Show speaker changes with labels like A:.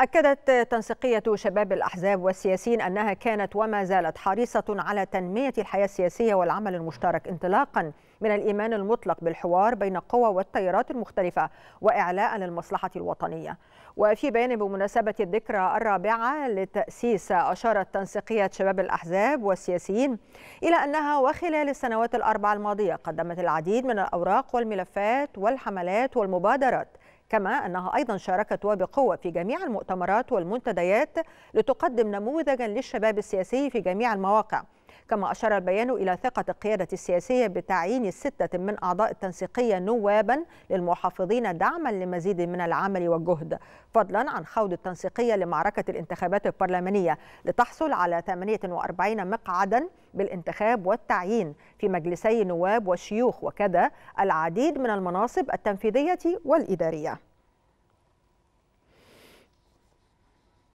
A: أكدت تنسيقية شباب الأحزاب والسياسيين أنها كانت وما زالت حريصة على تنمية الحياة السياسية والعمل المشترك انطلاقا من الإيمان المطلق بالحوار بين القوى والتيارات المختلفة وإعلاء للمصلحة الوطنية وفي بيان بمناسبة الذكرى الرابعة للتأسيس أشارت تنسيقية شباب الأحزاب والسياسيين إلى أنها وخلال السنوات الأربع الماضية قدمت العديد من الأوراق والملفات والحملات والمبادرات كما أنها أيضا شاركت وبقوة في جميع المؤتمرات والمنتديات لتقدم نموذجا للشباب السياسي في جميع المواقع كما أشار البيان إلى ثقة القيادة السياسية بتعيين ستة من أعضاء التنسيقية نوابا للمحافظين دعما لمزيد من العمل والجهد فضلا عن خوض التنسيقية لمعركة الانتخابات البرلمانية لتحصل على 48 مقعدا بالانتخاب والتعيين في مجلسي نواب وشيوخ وكذا العديد من المناصب التنفيذية والإدارية